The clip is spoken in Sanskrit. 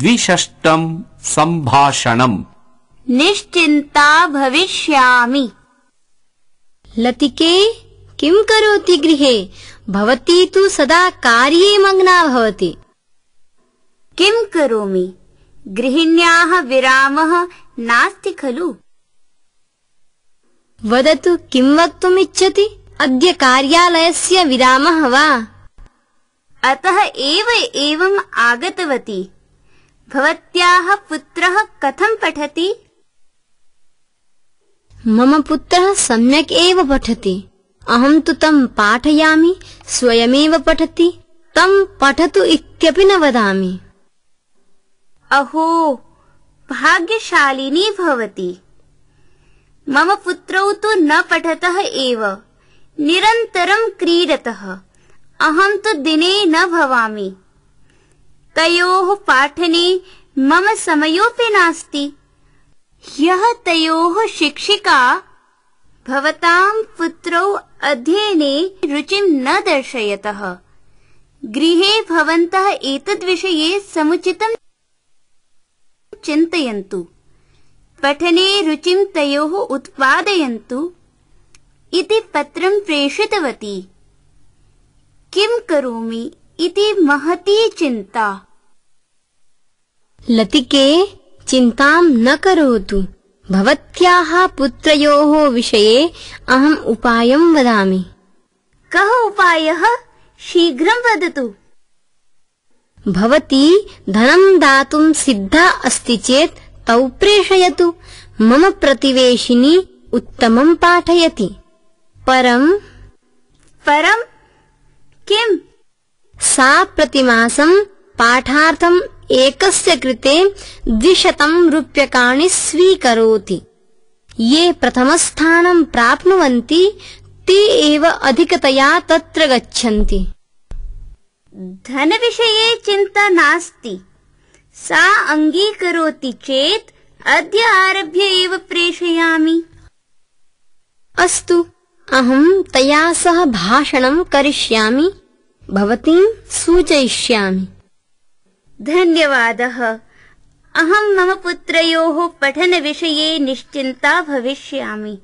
ದ್ವಿಷಷ್ಟಂ ಸಂಭಾಷಣಂ ನಿಶ್ಚಿಂತ ಭವಿಷ್ಯಾಮಿ ಲತಿಕೆ ಕಿಂ ಕರೋತಿ ಗೃಹೆ ಭವತಿ ತು ಸದಾ ಕಾರ್ಯೇ ಮಗ್ನಾ ಭವತಿ ಕಿಂ ಕರೋಮಿ ಗೃಹಿಣ್ಯಾಹ ವಿರಾಮಃ ನಾಸ್ತಿ ಖಲು ವದತು ಕಿಂ ಇಚ್ಛತಿ ಅದ್ಯ ಕಾರ್ಯಾಲಯಸ್ಯ ವಿರಾಮಃ ವಾ ಅತಃ ಏವ ಏವಂ ಆಗತವತಿ भवत्याः पुत्रः कथं पठति मम पुत्रः सम्यक् एव पठति अहं तु तं पाठयामि स्वयमेव पठति तं पठतु न वदामि अहो भाग्यशालिनी भवति मम पुत्रौ तु न पठतः एव निरन्तरं क्रीडतः अहं तु दिने न भवामि तयोः पाठने मम समयोऽपि नास्ति ह्यः तयोः शिक्षिका भवताम् पुत्रौ अध्ययने रुचिम् न दर्शयतः गृहे भवन्तः एतद्विषये समुचितम् चिन्तयन्तु पठने रुचिम् तयोः उत्पादयन्तु इति पत्रम् प्रेषितवती किम् करोमि इति महती चिन्ता लतिके चिन्ताम् न करोतु भवत्याः पुत्रयोः विषये अहम् उपायं वदामि कः उपायः शीघ्रं वदतु भवती धनं दातुं सिद्धा अस्ति चेत् तौ प्रेषयतु मम प्रतिवेशिनी उत्तमं पाठयति परम् परम् किम सा प्रतिमासम् पाठार्थम् एकस्य कृते द्विशतम् रूप्यकाणि स्वीकरोति ये प्रथमस्थानम् प्राप्नुवन्ति ते एव अधिकतया तत्र गच्छन्ति धनविषये चिन्ता सा भाषणम् करिष्यामि सूचयिष्यामि धन्यवादः अहम् मम पुत्रयोः पठनविषये निश्चिन्ता भविष्यामि